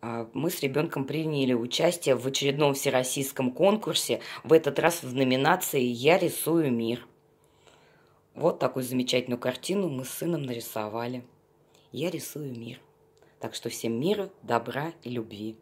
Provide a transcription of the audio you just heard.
А, мы с ребенком приняли участие в очередном всероссийском конкурсе, в этот раз в номинации «Я рисую мир». Вот такую замечательную картину мы с сыном нарисовали. «Я рисую мир». Так что всем мира, добра и любви.